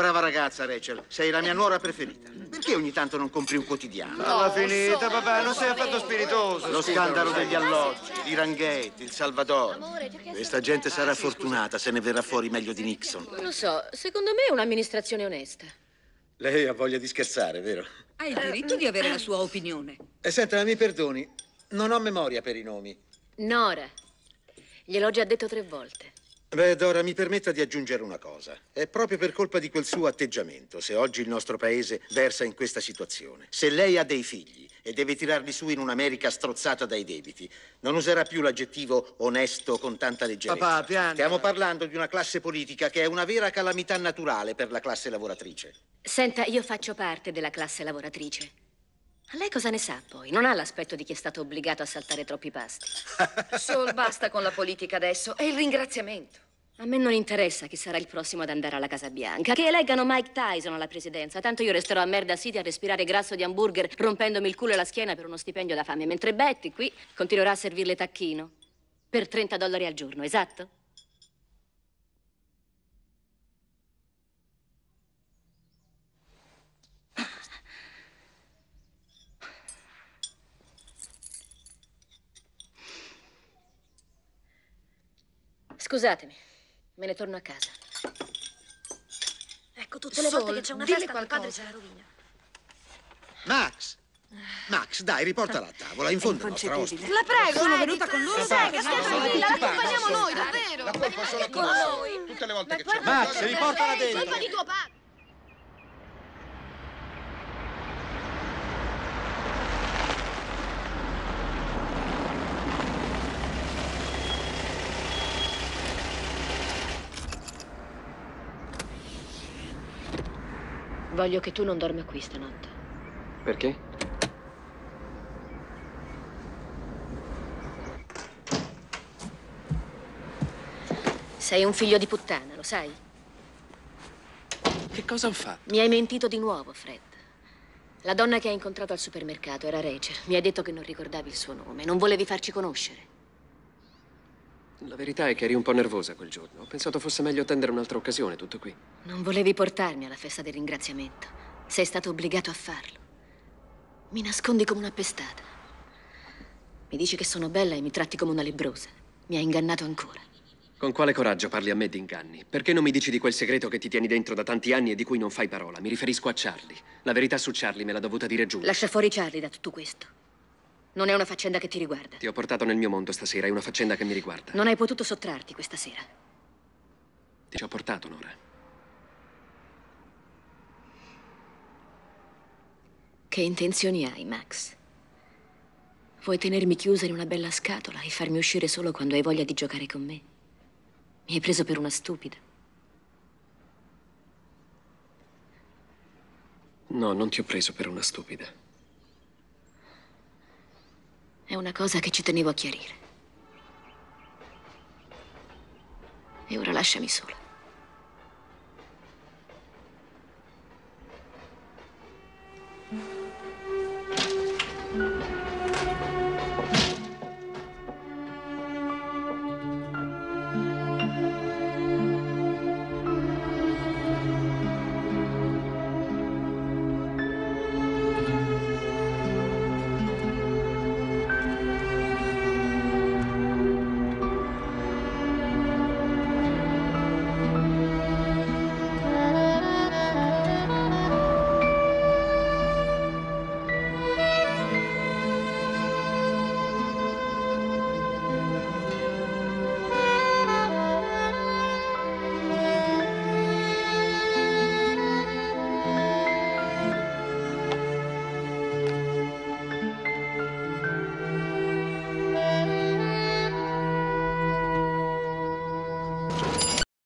brava ragazza, Rachel. Sei la mia nuora preferita. Perché ogni tanto non compri un quotidiano? No, Alla finita, so, papà, non sei affatto spiritoso. Lo scandalo degli alloggi, i ranghetti, il Salvador. Questa gente sarà fortunata se ne verrà fuori meglio di Nixon. lo so, secondo me è un'amministrazione onesta. Lei ha voglia di scherzare, vero? Ha il diritto di avere la sua opinione. E eh, senta, mi perdoni, non ho memoria per i nomi. Nora. Gliel'ho già detto tre volte. Beh, Dora, mi permetta di aggiungere una cosa. È proprio per colpa di quel suo atteggiamento se oggi il nostro paese versa in questa situazione. Se lei ha dei figli e deve tirarli su in un'America strozzata dai debiti, non userà più l'aggettivo onesto con tanta leggerezza. Papà, piano. Stiamo parlando di una classe politica che è una vera calamità naturale per la classe lavoratrice. Senta, io faccio parte della classe lavoratrice. Lei cosa ne sa poi? Non ha l'aspetto di chi è stato obbligato a saltare troppi pasti. Sol, basta con la politica adesso. E il ringraziamento. A me non interessa chi sarà il prossimo ad andare alla Casa Bianca. Che eleggano Mike Tyson alla presidenza. Tanto io resterò a Merda City a respirare grasso di hamburger rompendomi il culo e la schiena per uno stipendio da fame, mentre Betty qui continuerà a servirle tacchino. Per 30 dollari al giorno, esatto? Scusatemi, me ne torno a casa. Ecco, tutte le Sol, volte che c'è una festa, qualcosa. mio padre se la rovina. Max! Max, dai, riportala a tavola, in fondo è nostra ospite. La prego, sono venuta con loro. Sai che stai tranquilla, la accompagniamo noi, davvero. La colpa solo con noi. Tutte le volte che c'è Max, riportala dentro. Colpa di tuo padre. Voglio che tu non dormi qui stanotte. Perché? Sei un figlio di puttana, lo sai? Che cosa ho fatto? Mi hai mentito di nuovo, Fred. La donna che hai incontrato al supermercato era Rachel. Mi hai detto che non ricordavi il suo nome, non volevi farci conoscere. La verità è che eri un po' nervosa quel giorno. Ho pensato fosse meglio attendere un'altra occasione, tutto qui. Non volevi portarmi alla festa del ringraziamento. Sei stato obbligato a farlo. Mi nascondi come una pestata. Mi dici che sono bella e mi tratti come una lebbrosa. Mi hai ingannato ancora. Con quale coraggio parli a me di inganni? Perché non mi dici di quel segreto che ti tieni dentro da tanti anni e di cui non fai parola? Mi riferisco a Charlie. La verità su Charlie me l'ha dovuta dire giù. Lascia fuori Charlie da tutto questo. Non è una faccenda che ti riguarda. Ti ho portato nel mio mondo stasera, è una faccenda che mi riguarda. Non hai potuto sottrarti questa sera. Ti ci ho portato, Nora. Che intenzioni hai, Max? Vuoi tenermi chiusa in una bella scatola e farmi uscire solo quando hai voglia di giocare con me? Mi hai preso per una stupida. No, non ti ho preso per una stupida. È una cosa che ci tenevo a chiarire. E ora lasciami sola.